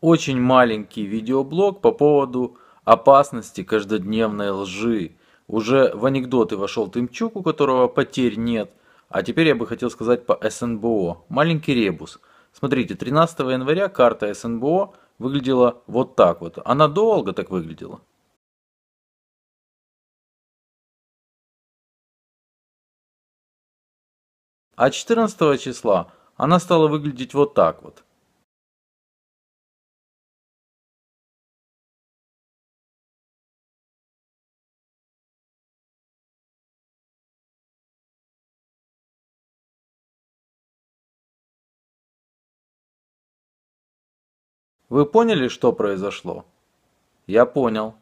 очень маленький видеоблог по поводу опасности каждодневной лжи. Уже в анекдоты вошел Тымчук, у которого потерь нет. А теперь я бы хотел сказать по СНБО. Маленький ребус. Смотрите, 13 января карта СНБО выглядела вот так вот. Она долго так выглядела. А 14 числа она стала выглядеть вот так вот. Вы поняли, что произошло? Я понял.